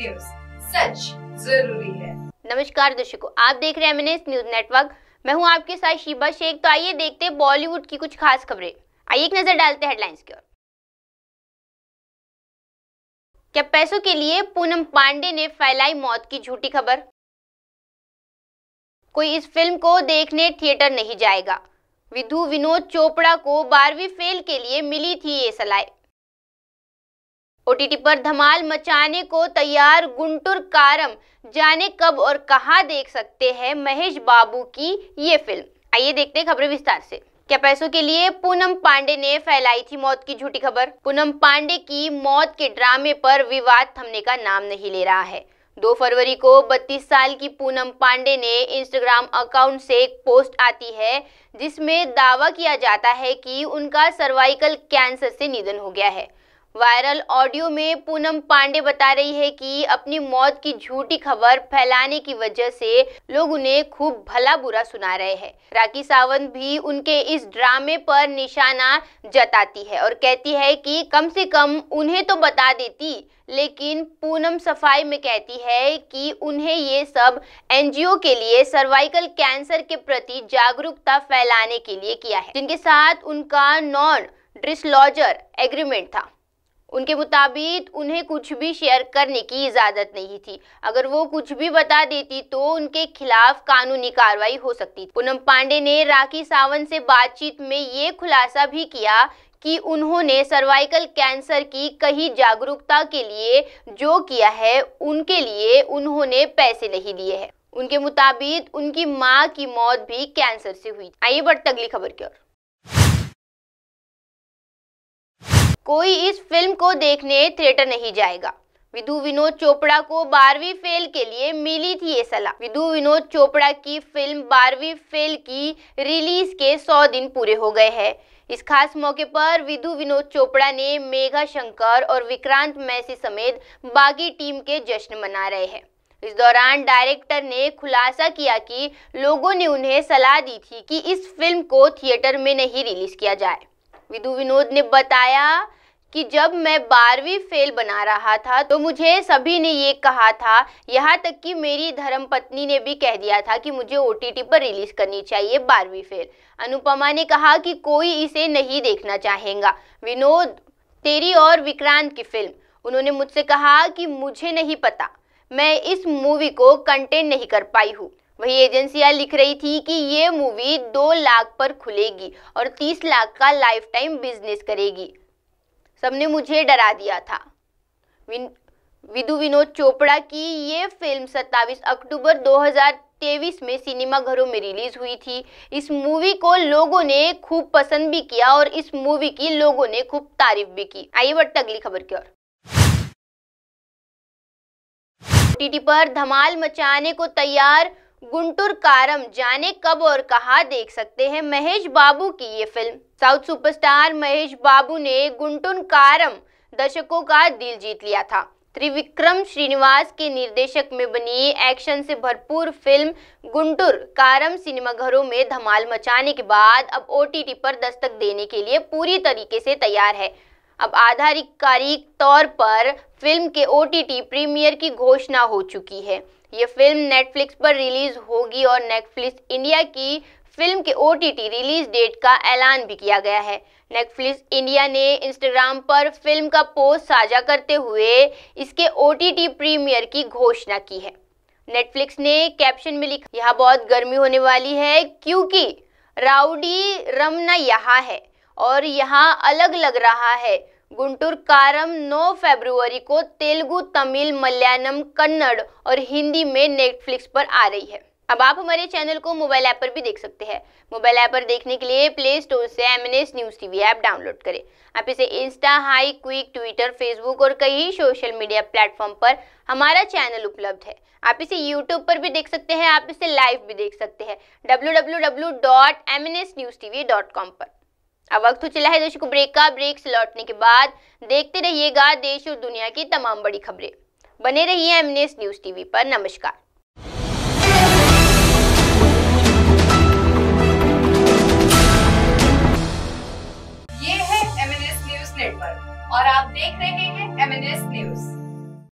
news सच जरूरी है नमस्कार दर्शकों आप देख रहे हैं न्यूज नेटवर्क मैं हूं आपके साथ शिबा शेख तो आइए देखते हैं बॉलीवुड की कुछ खास खबरें आइए एक नजर डालते हैं हेडलाइंस की ओर क्या पैसों के लिए पूनम पांडे ने फैलाई मौत की झूठी खबर कोई इस फिल्म को देखने थिएटर नहीं जाएगा विधु विनोद चोपड़ा को बारहवीं फेल के लिए मिली थी ये सलाह ओटीटी पर धमाल मचाने को तैयार गुंटुर कारम जाने कब और कहां देख सकते हैं महेश बाबू की ये फिल्म आइए देखते हैं खबरें विस्तार से क्या पैसों के लिए पूनम पांडे ने फैलाई थी मौत की झूठी खबर पूनम पांडे की मौत के ड्रामे पर विवाद थमने का नाम नहीं ले रहा है दो फरवरी को 32 साल की पूनम पांडे ने इंस्टाग्राम अकाउंट से एक पोस्ट आती है जिसमें दावा किया जाता है कि उनका सर्वाइकल कैंसर से निधन हो गया है वायरल ऑडियो में पूनम पांडे बता रही है कि अपनी मौत की झूठी खबर फैलाने की वजह से लोग उन्हें खूब भला बुरा सुना रहे हैं राखी सावंत भी उनके इस ड्रामे पर निशाना जताती है और कहती है कि कम से कम उन्हें तो बता देती लेकिन पूनम सफाई में कहती है कि उन्हें ये सब एनजीओ के लिए सर्वाइकल कैंसर के प्रति जागरूकता फैलाने के लिए किया है जिनके साथ उनका नॉन ड्रिसलॉजर एग्रीमेंट था उनके मुताबिक उन्हें कुछ भी शेयर करने की इजाज़त नहीं थी अगर वो कुछ भी बता देती तो उनके खिलाफ कानूनी कार्रवाई हो सकती थी पूनम पांडे ने राखी सावंत से बातचीत में ये खुलासा भी किया कि उन्होंने सर्वाइकल कैंसर की कहीं जागरूकता के लिए जो किया है उनके लिए उन्होंने पैसे नहीं लिए हैं उनके मुताबिक उनकी माँ की मौत भी कैंसर से हुई आइए बढ़ अगली खबर की ओर कोई इस फिल्म को देखने थिएटर नहीं जाएगा विधु विनोद चोपड़ा को बारहवीं फेल के लिए मिली थी ये सलाह विधु विनोद चोपड़ा की फिल्म बारहवीं फेल की रिलीज के सौ दिन पूरे हो गए हैं इस खास मौके पर विधु विनोद चोपड़ा ने मेघा शंकर और विक्रांत मैसी समेत बागी टीम के जश्न मना रहे हैं इस दौरान डायरेक्टर ने खुलासा किया कि लोगों ने उन्हें सलाह दी थी कि इस फिल्म को थिएटर में नहीं रिलीज किया जाए विधु विनोद ने बताया कि जब मैं बारहवीं फेल बना रहा था तो मुझे सभी ने ये कहा था यहाँ तक कि मेरी धर्मपत्नी ने भी कह दिया था कि मुझे ओ पर रिलीज करनी चाहिए बारहवीं फेल अनुपमा ने कहा कि कोई इसे नहीं देखना चाहेगा विनोद तेरी और विक्रांत की फिल्म उन्होंने मुझसे कहा कि मुझे नहीं पता मैं इस मूवी को कंटेन नहीं कर पाई हूँ वही एजेंसियां लिख रही थी कि ये मूवी दो लाख पर खुलेगी और तीस लाख का लाइफ टाइम बिजनेस करेगी सबने मुझे डरा दिया था विन, विदु विनोद चोपड़ा की ये फिल्म 27 अक्टूबर 2023 में सिनेमाघरों में रिलीज हुई थी इस मूवी को लोगों ने खूब पसंद भी किया और इस मूवी की लोगों ने खूब तारीफ भी की आइए बढ़ते अगली खबर की ओर टीटी पर धमाल मचाने को तैयार गुंटूर कारम जाने कब और कहा देख सकते हैं महेश बाबू की ये film south superstar Mahesh Babu ने गुंटूर कारम दर्शकों का दिल जीत लिया था त्रिविक्रम श्रीनिवास के निर्देशक में बनी एक्शन से भरपूर फिल्म गुंटूर कारम सिनेमाघरों में धमाल मचाने के बाद अब ओटीटी पर दस्तक देने के लिए पूरी तरीके से तैयार है अब आधिकारिक तौर पर फिल्म के ओटीटी प्रीमियर की घोषणा हो चुकी है ये फिल्म नेटफ्लिक्स पर रिलीज होगी और नेटफ्लिक्स इंडिया की फिल्म के ओ रिलीज डेट का ऐलान भी किया गया है नेटफ्लिक्स इंडिया ने इंस्टाग्राम पर फिल्म का पोस्ट साझा करते हुए इसके ओ प्रीमियर की घोषणा की है नेटफ्लिक्स ने कैप्शन में लिखा यहाँ बहुत गर्मी होने वाली है क्योंकि राउडी रमना यहाँ है और यहाँ अलग लग रहा है गुंटूर कारम 9 फरवरी को तेलुगु तमिल मलयालम कन्नड़ और हिंदी में नेटफ्लिक्स पर आ रही है अब आप हमारे चैनल को मोबाइल ऐप पर भी देख सकते हैं मोबाइल ऐप पर देखने के लिए प्ले स्टोर से M N S news TV app download करें आप इसे इंस्टा हाई क्विक ट्विटर फेसबुक और कई सोशल मीडिया प्लेटफॉर्म पर हमारा चैनल उपलब्ध है आप इसे यूट्यूब पर भी देख सकते हैं आप इसे लाइव भी देख सकते हैं W W W dot M N S news TV dot com पर अब वक्त हो तो चला है दर्शकों ब्रेक का ब्रेक से लौटने के बाद देखते रहिएगा देश और दुनिया की तमाम बड़ी खबरें बने रहिए एमनेस न्यूज टीवी पर नमस्कार